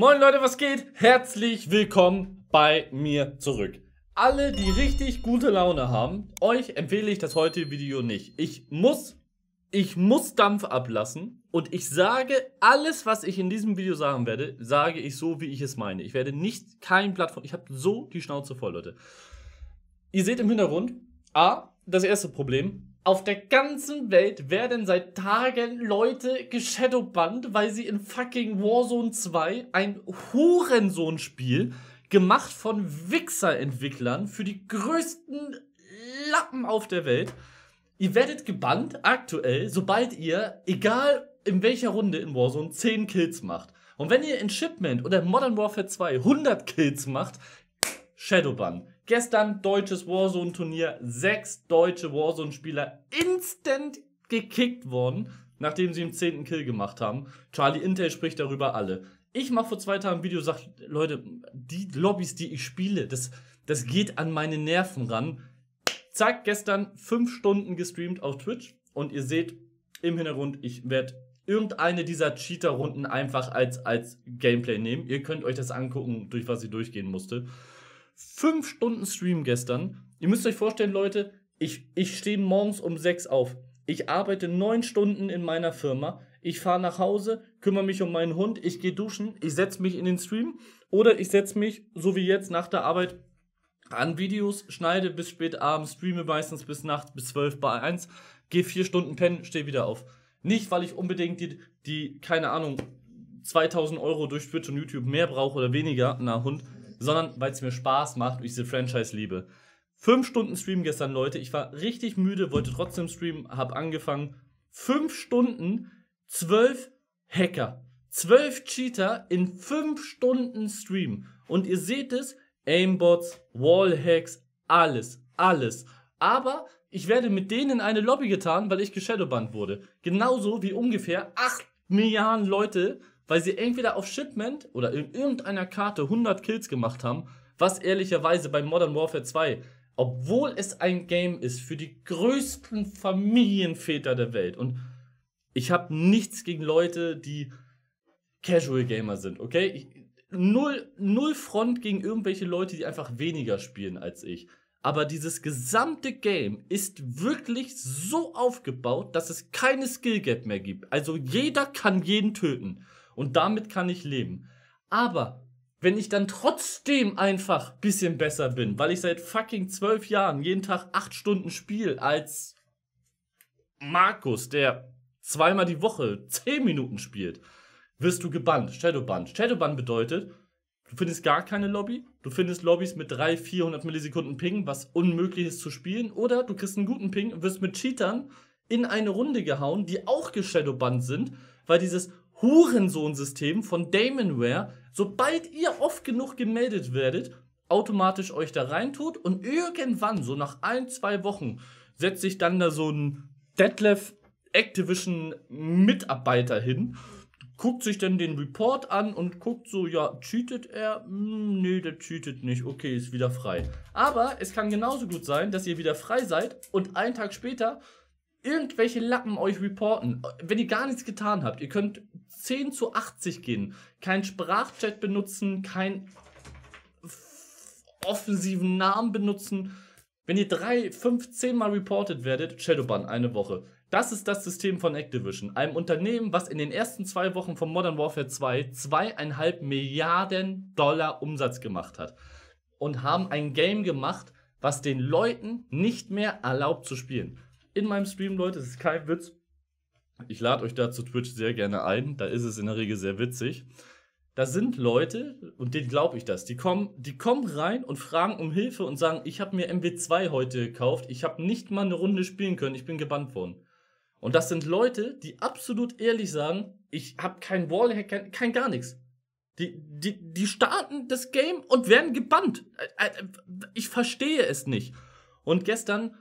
Moin Leute, was geht? Herzlich willkommen bei mir zurück. Alle, die richtig gute Laune haben, euch empfehle ich das heutige Video nicht. Ich muss, ich muss Dampf ablassen und ich sage alles, was ich in diesem Video sagen werde, sage ich so, wie ich es meine. Ich werde nicht kein Blatt von, ich habe so die Schnauze voll, Leute. Ihr seht im Hintergrund, A, das erste Problem, auf der ganzen Welt werden seit Tagen Leute geshadowbannt, weil sie in fucking Warzone 2 ein Hurensohn-Spiel gemacht von Wichser-Entwicklern für die größten Lappen auf der Welt. Ihr werdet gebannt aktuell, sobald ihr, egal in welcher Runde in Warzone, 10 Kills macht. Und wenn ihr in Shipment oder Modern Warfare 2 100 Kills macht, Shadowban. Gestern deutsches Warzone-Turnier, sechs deutsche Warzone-Spieler instant gekickt worden, nachdem sie im zehnten Kill gemacht haben. Charlie Intel spricht darüber alle. Ich mache vor zwei Tagen ein Video, sage, Leute, die Lobbys, die ich spiele, das, das geht an meine Nerven ran. Zack, gestern fünf Stunden gestreamt auf Twitch und ihr seht im Hintergrund, ich werde irgendeine dieser Cheater-Runden einfach als, als Gameplay nehmen. Ihr könnt euch das angucken, durch was sie durchgehen musste fünf Stunden Stream gestern. Ihr müsst euch vorstellen, Leute, ich, ich stehe morgens um sechs auf. Ich arbeite neun Stunden in meiner Firma. Ich fahre nach Hause, kümmere mich um meinen Hund, ich gehe duschen, ich setze mich in den Stream oder ich setze mich, so wie jetzt, nach der Arbeit an Videos, schneide bis spät abends, streame meistens bis nachts, bis zwölf bei eins, gehe vier Stunden pennen, stehe wieder auf. Nicht, weil ich unbedingt die, die keine Ahnung, 2000 Euro durch Twitch und YouTube mehr brauche oder weniger, na Hund, sondern weil es mir Spaß macht und ich diese Franchise liebe. Fünf Stunden Stream gestern, Leute. Ich war richtig müde, wollte trotzdem streamen, hab angefangen. Fünf Stunden, zwölf Hacker, zwölf Cheater in fünf Stunden Stream. Und ihr seht es, Aimbots, Wallhacks, alles, alles. Aber ich werde mit denen in eine Lobby getan, weil ich geshadowbannt wurde. Genauso wie ungefähr acht Milliarden Leute weil sie entweder auf Shipment oder in irgendeiner Karte 100 Kills gemacht haben, was ehrlicherweise bei Modern Warfare 2, obwohl es ein Game ist für die größten Familienväter der Welt und ich habe nichts gegen Leute, die Casual Gamer sind, okay? Ich, null, null Front gegen irgendwelche Leute, die einfach weniger spielen als ich. Aber dieses gesamte Game ist wirklich so aufgebaut, dass es keine Skill Gap mehr gibt. Also jeder kann jeden töten. Und damit kann ich leben. Aber wenn ich dann trotzdem einfach ein bisschen besser bin, weil ich seit fucking zwölf Jahren jeden Tag acht Stunden spiele als Markus, der zweimal die Woche zehn Minuten spielt, wirst du gebannt, Shadowbann. Shadowbann bedeutet, du findest gar keine Lobby, du findest Lobbys mit 300, 400 Millisekunden Ping, was unmöglich ist zu spielen, oder du kriegst einen guten Ping und wirst mit Cheatern in eine Runde gehauen, die auch geshadowbannt sind, weil dieses Hurensohn-System von Damonware, sobald ihr oft genug gemeldet werdet, automatisch euch da reintut und irgendwann, so nach ein, zwei Wochen, setzt sich dann da so ein Detlef Activision Mitarbeiter hin, guckt sich dann den Report an und guckt so, ja, cheatet er? Hm, nee, der cheatet nicht. Okay, ist wieder frei. Aber es kann genauso gut sein, dass ihr wieder frei seid und einen Tag später irgendwelche Lappen euch reporten, wenn ihr gar nichts getan habt. Ihr könnt 10 zu 80 gehen, kein Sprachchat benutzen, kein offensiven Namen benutzen. Wenn ihr 3, 5, 10 Mal reported werdet, Shadowban, eine Woche. Das ist das System von Activision, einem Unternehmen, was in den ersten zwei Wochen von Modern Warfare 2 zweieinhalb Milliarden Dollar Umsatz gemacht hat. Und haben ein Game gemacht, was den Leuten nicht mehr erlaubt zu spielen in meinem Stream, Leute. Das ist kein Witz. Ich lade euch da zu Twitch sehr gerne ein. Da ist es in der Regel sehr witzig. Da sind Leute, und denen glaube ich das, die kommen, die kommen rein und fragen um Hilfe und sagen, ich habe mir MW2 heute gekauft, ich habe nicht mal eine Runde spielen können, ich bin gebannt worden. Und das sind Leute, die absolut ehrlich sagen, ich habe kein Wallhack, kein, kein gar nichts. Die, die, die starten das Game und werden gebannt. Ich verstehe es nicht. Und gestern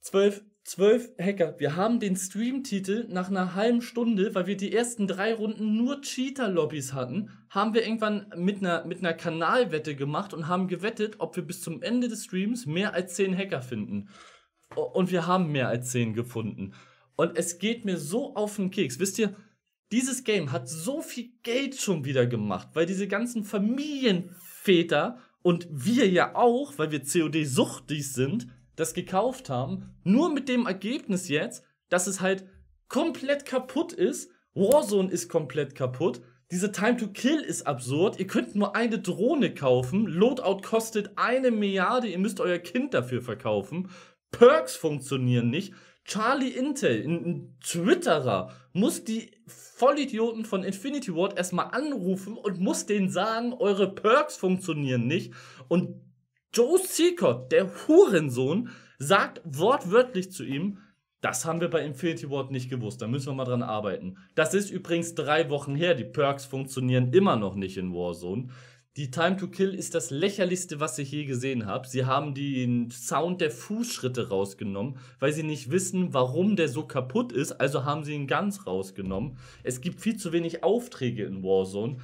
12, Zwölf Hacker. Wir haben den Streamtitel nach einer halben Stunde, weil wir die ersten drei Runden nur Cheater-Lobbys hatten, haben wir irgendwann mit einer, mit einer Kanalwette gemacht und haben gewettet, ob wir bis zum Ende des Streams mehr als zehn Hacker finden. Und wir haben mehr als zehn gefunden. Und es geht mir so auf den Keks. Wisst ihr, dieses Game hat so viel Geld schon wieder gemacht, weil diese ganzen Familienväter und wir ja auch, weil wir COD-suchtig sind, das gekauft haben, nur mit dem Ergebnis jetzt, dass es halt komplett kaputt ist. Warzone ist komplett kaputt. Diese Time to Kill ist absurd. Ihr könnt nur eine Drohne kaufen. Loadout kostet eine Milliarde. Ihr müsst euer Kind dafür verkaufen. Perks funktionieren nicht. Charlie Intel, ein Twitterer, muss die Vollidioten von Infinity Ward erstmal anrufen und muss denen sagen, eure Perks funktionieren nicht. Und Joe Seacott, der Hurensohn, sagt wortwörtlich zu ihm, das haben wir bei Infinity Ward nicht gewusst, da müssen wir mal dran arbeiten. Das ist übrigens drei Wochen her, die Perks funktionieren immer noch nicht in Warzone. Die Time to Kill ist das lächerlichste, was ich je gesehen habe. Sie haben den Sound der Fußschritte rausgenommen, weil sie nicht wissen, warum der so kaputt ist, also haben sie ihn ganz rausgenommen. Es gibt viel zu wenig Aufträge in Warzone.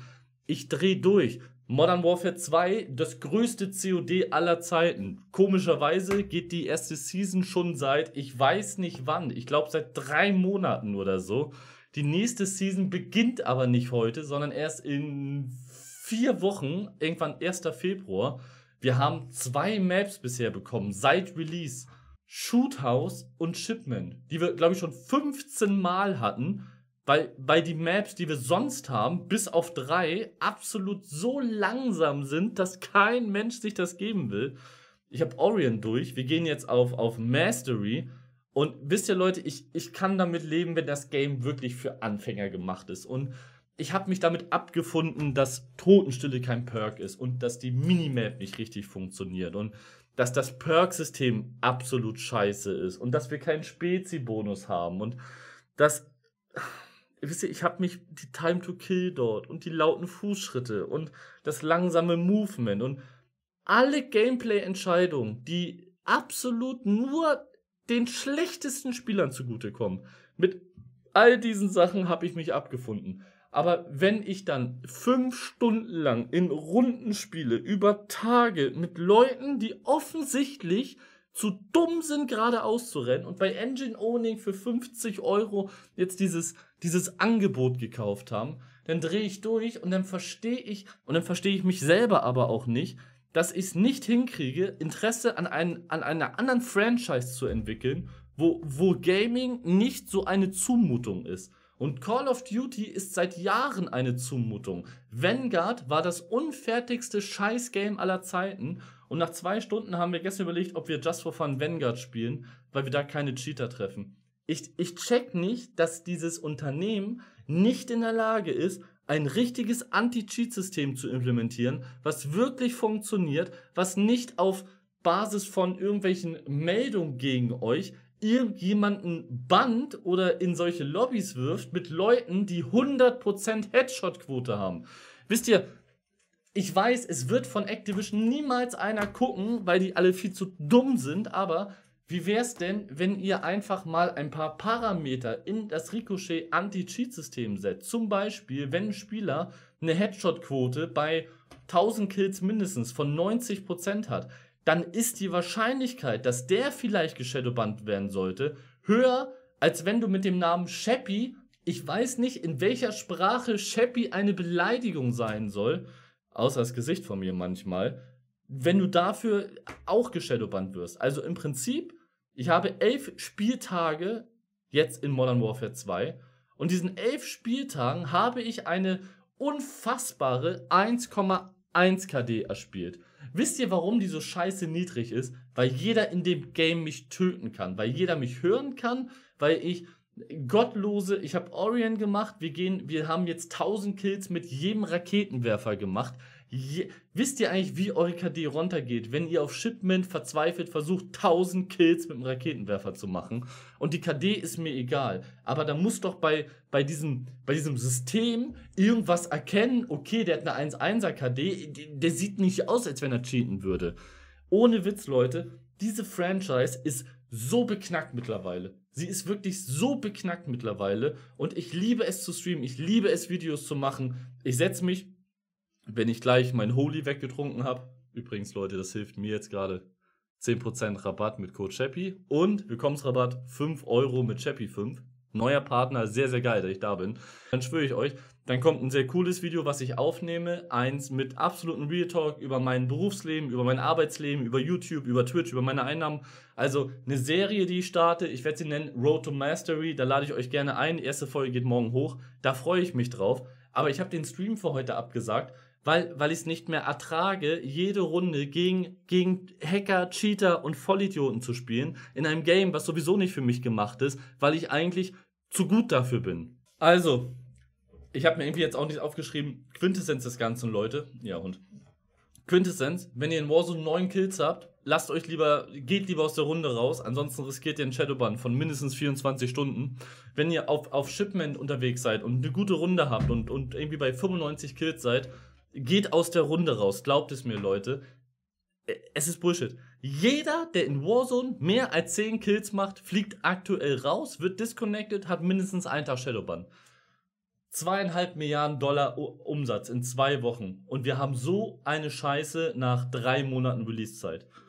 Ich drehe durch. Modern Warfare 2, das größte COD aller Zeiten. Komischerweise geht die erste Season schon seit, ich weiß nicht wann, ich glaube seit drei Monaten oder so. Die nächste Season beginnt aber nicht heute, sondern erst in vier Wochen, irgendwann 1. Februar. Wir haben zwei Maps bisher bekommen, seit Release. Shoothouse und Shipment, die wir, glaube ich, schon 15 Mal hatten weil, weil die Maps, die wir sonst haben, bis auf drei, absolut so langsam sind, dass kein Mensch sich das geben will. Ich habe Orient durch, wir gehen jetzt auf, auf Mastery. Und wisst ihr, Leute, ich, ich kann damit leben, wenn das Game wirklich für Anfänger gemacht ist. Und ich habe mich damit abgefunden, dass Totenstille kein Perk ist und dass die Minimap nicht richtig funktioniert und dass das Perk-System absolut scheiße ist und dass wir keinen Spezi-Bonus haben und dass wisst ihr, ich habe mich die Time to Kill dort und die lauten Fußschritte und das langsame Movement und alle Gameplay-Entscheidungen, die absolut nur den schlechtesten Spielern zugutekommen. Mit all diesen Sachen habe ich mich abgefunden. Aber wenn ich dann fünf Stunden lang in Runden spiele, über Tage, mit Leuten, die offensichtlich zu dumm sind, geradeaus zu rennen und bei Engine Owning für 50 Euro jetzt dieses dieses Angebot gekauft haben, dann drehe ich durch und dann verstehe ich, und dann verstehe ich mich selber aber auch nicht, dass ich es nicht hinkriege, Interesse an, ein, an einer anderen Franchise zu entwickeln, wo, wo Gaming nicht so eine Zumutung ist. Und Call of Duty ist seit Jahren eine Zumutung. Vanguard war das unfertigste Scheiß-Game aller Zeiten. Und nach zwei Stunden haben wir gestern überlegt, ob wir Just for Fun Vanguard spielen, weil wir da keine Cheater treffen. Ich, ich check nicht, dass dieses Unternehmen nicht in der Lage ist, ein richtiges Anti-Cheat-System zu implementieren, was wirklich funktioniert, was nicht auf Basis von irgendwelchen Meldungen gegen euch irgendjemanden bannt oder in solche Lobbys wirft mit Leuten, die 100% Headshot-Quote haben. Wisst ihr, ich weiß, es wird von Activision niemals einer gucken, weil die alle viel zu dumm sind, aber wie wäre es denn, wenn ihr einfach mal ein paar Parameter in das Ricochet Anti-Cheat-System setzt? Zum Beispiel, wenn ein Spieler eine Headshot-Quote bei 1000 Kills mindestens von 90% hat, dann ist die Wahrscheinlichkeit, dass der vielleicht geshadowbannt werden sollte, höher, als wenn du mit dem Namen Sheppy, ich weiß nicht, in welcher Sprache Sheppy eine Beleidigung sein soll, außer das Gesicht von mir manchmal, wenn du dafür auch geshadowbannt wirst. Also im Prinzip ich habe elf Spieltage jetzt in Modern Warfare 2 und diesen elf Spieltagen habe ich eine unfassbare 1,1 KD erspielt. Wisst ihr, warum die so scheiße niedrig ist? Weil jeder in dem Game mich töten kann, weil jeder mich hören kann, weil ich gottlose, ich habe Orion gemacht, wir gehen, wir haben jetzt 1000 Kills mit jedem Raketenwerfer gemacht. Je, wisst ihr eigentlich, wie eure KD runtergeht, wenn ihr auf Shipment verzweifelt versucht, 1000 Kills mit dem Raketenwerfer zu machen? Und die KD ist mir egal. Aber da muss doch bei, bei, diesem, bei diesem System irgendwas erkennen. Okay, der hat eine 1-1er KD. Der sieht nicht aus, als wenn er cheaten würde. Ohne Witz, Leute. Diese Franchise ist so beknackt mittlerweile. Sie ist wirklich so beknackt mittlerweile und ich liebe es zu streamen, ich liebe es Videos zu machen. Ich setze mich wenn ich gleich mein Holy weggetrunken habe, übrigens Leute, das hilft mir jetzt gerade, 10% Rabatt mit Code Chappy und Willkommensrabatt 5 Euro mit Chappy 5. Neuer Partner, sehr, sehr geil, dass ich da bin. Dann schwöre ich euch, dann kommt ein sehr cooles Video, was ich aufnehme. Eins mit absolutem Real Talk über mein Berufsleben, über mein Arbeitsleben, über YouTube, über Twitch, über meine Einnahmen. Also eine Serie, die ich starte. Ich werde sie nennen Road to Mastery. Da lade ich euch gerne ein. Die erste Folge geht morgen hoch. Da freue ich mich drauf. Aber ich habe den Stream für heute abgesagt weil, weil ich es nicht mehr ertrage, jede Runde gegen, gegen Hacker, Cheater und Vollidioten zu spielen, in einem Game, was sowieso nicht für mich gemacht ist, weil ich eigentlich zu gut dafür bin. Also, ich habe mir irgendwie jetzt auch nicht aufgeschrieben, Quintessenz des Ganzen, Leute. Ja, und Quintessenz, wenn ihr in Warzone 9 Kills habt, lasst euch lieber, geht lieber aus der Runde raus, ansonsten riskiert ihr einen Shadowban von mindestens 24 Stunden. Wenn ihr auf, auf Shipment unterwegs seid und eine gute Runde habt und, und irgendwie bei 95 Kills seid, geht aus der Runde raus. Glaubt es mir, Leute. Es ist Bullshit. Jeder, der in Warzone mehr als 10 Kills macht, fliegt aktuell raus, wird disconnected, hat mindestens einen Tag Shadowban. Zweieinhalb Milliarden Dollar Umsatz in zwei Wochen. Und wir haben so eine Scheiße nach drei Monaten Releasezeit. zeit